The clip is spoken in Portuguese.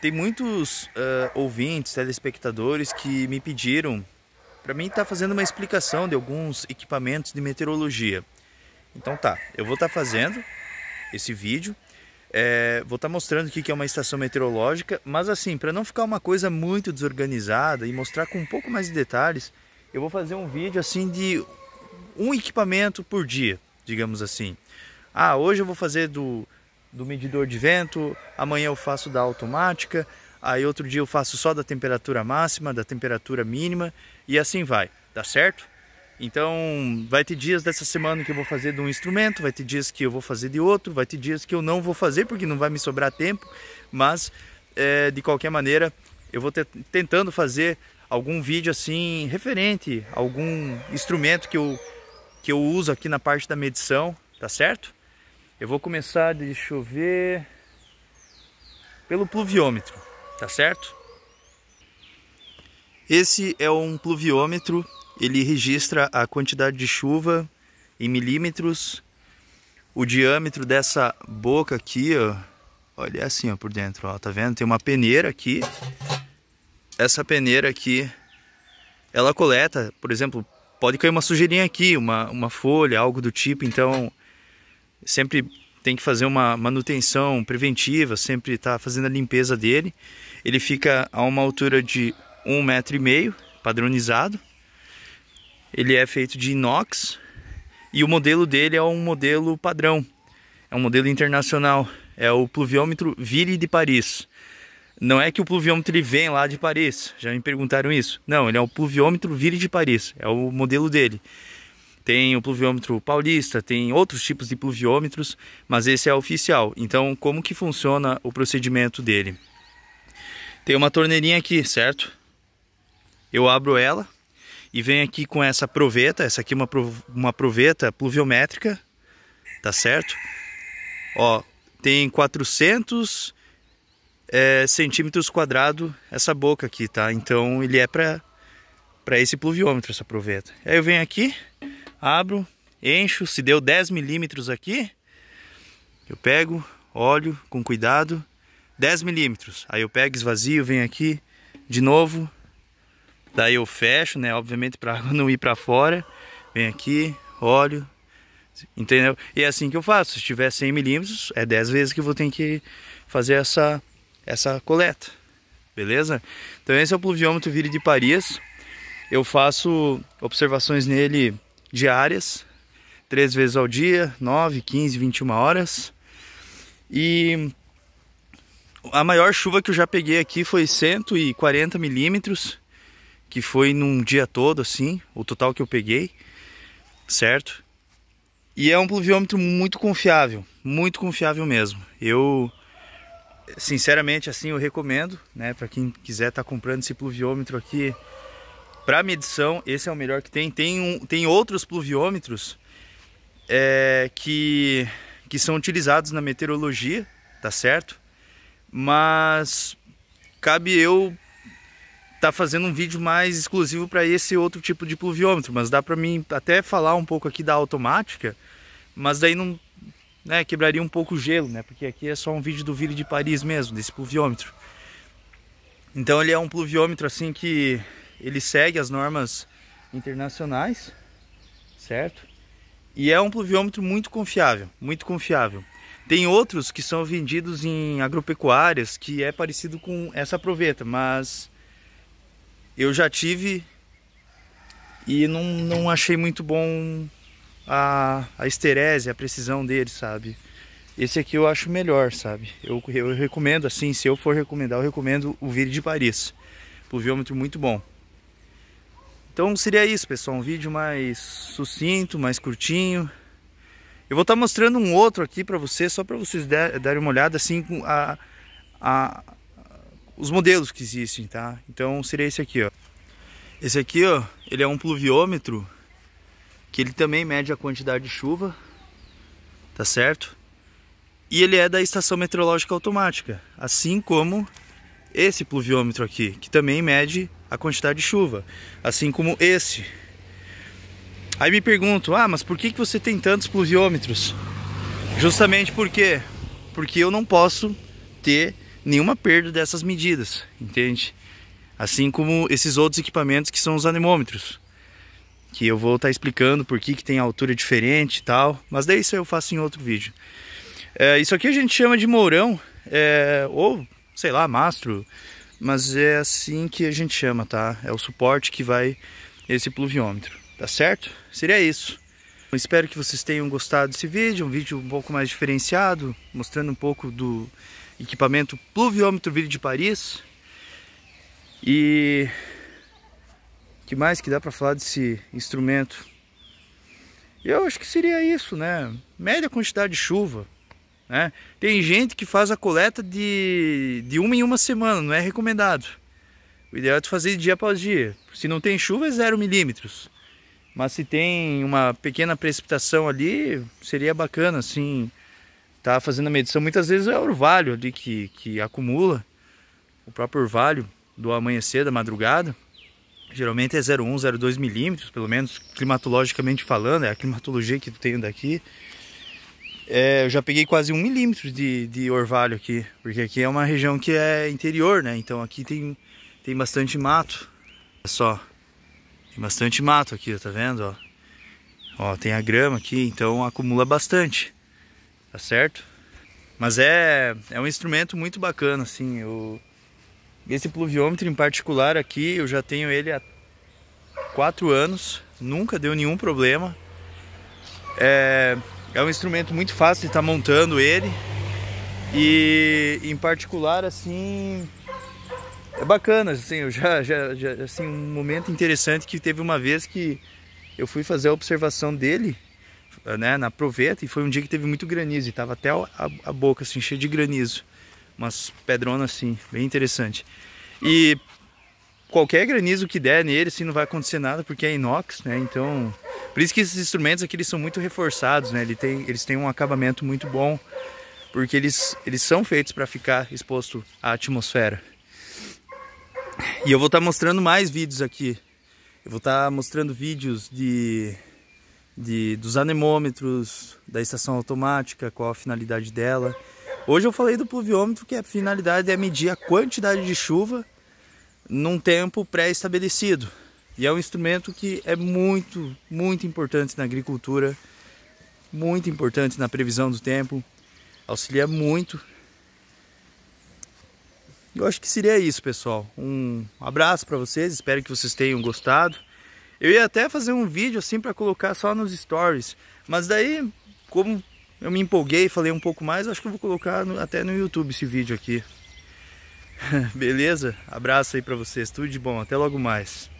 Tem muitos uh, ouvintes, telespectadores que me pediram para mim estar tá fazendo uma explicação de alguns equipamentos de meteorologia. Então tá, eu vou estar tá fazendo esse vídeo, é, vou estar tá mostrando o que é uma estação meteorológica, mas assim, para não ficar uma coisa muito desorganizada e mostrar com um pouco mais de detalhes, eu vou fazer um vídeo assim de um equipamento por dia, digamos assim. Ah, hoje eu vou fazer do do medidor de vento, amanhã eu faço da automática, aí outro dia eu faço só da temperatura máxima, da temperatura mínima e assim vai, tá certo? Então, vai ter dias dessa semana que eu vou fazer de um instrumento, vai ter dias que eu vou fazer de outro, vai ter dias que eu não vou fazer porque não vai me sobrar tempo, mas é, de qualquer maneira eu vou tentando fazer algum vídeo assim referente a algum instrumento que eu, que eu uso aqui na parte da medição, tá certo? Eu vou começar, de chover pelo pluviômetro, tá certo? Esse é um pluviômetro, ele registra a quantidade de chuva em milímetros, o diâmetro dessa boca aqui, ó, olha é assim ó, por dentro, ó, tá vendo? Tem uma peneira aqui, essa peneira aqui, ela coleta, por exemplo, pode cair uma sujeirinha aqui, uma, uma folha, algo do tipo, então sempre tem que fazer uma manutenção preventiva, sempre está fazendo a limpeza dele. Ele fica a uma altura de um metro e meio, padronizado. Ele é feito de inox e o modelo dele é um modelo padrão, é um modelo internacional, é o pluviômetro Ville de Paris. Não é que o pluviômetro ele vem lá de Paris, já me perguntaram isso. Não, ele é o pluviômetro Ville de Paris, é o modelo dele tem o pluviômetro paulista, tem outros tipos de pluviômetros, mas esse é oficial. Então, como que funciona o procedimento dele? Tem uma torneirinha aqui, certo? Eu abro ela e venho aqui com essa proveta, essa aqui é uma, uma proveta pluviométrica, tá certo? Ó, tem 400 é, centímetros quadrados essa boca aqui, tá? Então ele é para esse pluviômetro, essa proveta. Aí eu venho aqui, abro, encho, se deu 10 milímetros aqui, eu pego, olho com cuidado, 10 milímetros. Aí eu pego, esvazio, venho aqui de novo, daí eu fecho, né? Obviamente para não ir para fora, venho aqui, olho, entendeu? E é assim que eu faço. Se tiver 100 milímetros, é 10 vezes que eu vou ter que fazer essa, essa coleta, beleza? Então esse é o pluviômetro Vire de Paris. Eu faço observações nele diárias, três vezes ao dia, 9, 15, 21 horas. E a maior chuva que eu já peguei aqui foi 140 milímetros, que foi num dia todo assim, o total que eu peguei, certo? E é um pluviômetro muito confiável, muito confiável mesmo. Eu sinceramente assim eu recomendo, né, para quem quiser estar tá comprando esse pluviômetro aqui para medição, esse é o melhor que tem. Tem, um, tem outros pluviômetros é, que, que são utilizados na meteorologia, tá certo? Mas cabe eu tá fazendo um vídeo mais exclusivo para esse outro tipo de pluviômetro, mas dá para mim até falar um pouco aqui da automática, mas daí não, né, quebraria um pouco o gelo, né? Porque aqui é só um vídeo do Ville de Paris mesmo, desse pluviômetro. Então ele é um pluviômetro assim que ele segue as normas internacionais, certo? E é um pluviômetro muito confiável, muito confiável. Tem outros que são vendidos em agropecuárias que é parecido com essa proveta, mas eu já tive e não, não achei muito bom a, a esterese, a precisão dele, sabe? Esse aqui eu acho melhor, sabe? Eu, eu recomendo, assim, se eu for recomendar, eu recomendo o Vire de Paris. Pluviômetro muito bom. Então seria isso, pessoal, um vídeo mais sucinto, mais curtinho. Eu vou estar tá mostrando um outro aqui para vocês, só para vocês darem uma olhada assim a, a, os modelos que existem, tá? Então seria esse aqui, ó. Esse aqui, ó, ele é um pluviômetro que ele também mede a quantidade de chuva, tá certo? E ele é da estação meteorológica automática, assim como esse pluviômetro aqui, que também mede a quantidade de chuva, assim como esse. Aí me pergunto, ah, mas por que, que você tem tantos pluviômetros? Justamente porque, porque eu não posso ter nenhuma perda dessas medidas, entende? Assim como esses outros equipamentos que são os anemômetros, que eu vou estar tá explicando por que, que tem altura diferente e tal, mas daí isso eu faço em outro vídeo. É, isso aqui a gente chama de mourão, é, ou sei lá, mastro, mas é assim que a gente chama, tá? É o suporte que vai esse pluviômetro, tá certo? Seria isso. Eu espero que vocês tenham gostado desse vídeo, um vídeo um pouco mais diferenciado, mostrando um pouco do equipamento pluviômetro vídeo de Paris. E que mais que dá para falar desse instrumento? Eu acho que seria isso, né? Média quantidade de chuva, né? Tem gente que faz a coleta de, de uma em uma semana, não é recomendado. O ideal é fazer dia após dia. Se não tem chuva, é 0 milímetros. Mas se tem uma pequena precipitação ali, seria bacana, assim, tá fazendo a medição. Muitas vezes é orvalho ali que, que acumula, o próprio orvalho do amanhecer, da madrugada. Geralmente é 0,1, 0,2 milímetros, pelo menos climatologicamente falando, é a climatologia que tu tem daqui. É, eu já peguei quase um milímetro de, de orvalho aqui, porque aqui é uma região que é interior, né? Então aqui tem, tem bastante mato. Olha só, tem bastante mato aqui, tá vendo? Ó. ó, tem a grama aqui, então acumula bastante, tá certo? Mas é, é um instrumento muito bacana, assim. Eu, esse pluviômetro em particular aqui, eu já tenho ele há quatro anos, nunca deu nenhum problema. É, é um instrumento muito fácil de estar tá montando ele. E em particular, assim, é bacana, assim, eu já, já, já, assim, um momento interessante que teve uma vez que eu fui fazer a observação dele, né, na proveta, e foi um dia que teve muito granizo, e tava até a, a boca, assim, cheia de granizo, umas pedronas, assim, bem interessante. E qualquer granizo que der nele, assim, não vai acontecer nada porque é inox, né? Então, por isso que esses instrumentos aqui eles são muito reforçados, né? Ele tem, eles têm um acabamento muito bom, porque eles, eles são feitos para ficar exposto à atmosfera. E eu vou estar tá mostrando mais vídeos aqui. Eu vou estar tá mostrando vídeos de, de dos anemômetros, da estação automática, qual a finalidade dela. Hoje eu falei do pluviômetro, que a finalidade é medir a quantidade de chuva num tempo pré-estabelecido. E é um instrumento que é muito, muito importante na agricultura, muito importante na previsão do tempo, auxilia muito. Eu acho que seria isso, pessoal. Um abraço para vocês, espero que vocês tenham gostado. Eu ia até fazer um vídeo assim para colocar só nos stories, mas daí, como eu me empolguei e falei um pouco mais, acho que eu vou colocar no, até no YouTube esse vídeo aqui. Beleza? Abraço aí para vocês, tudo de bom, até logo mais.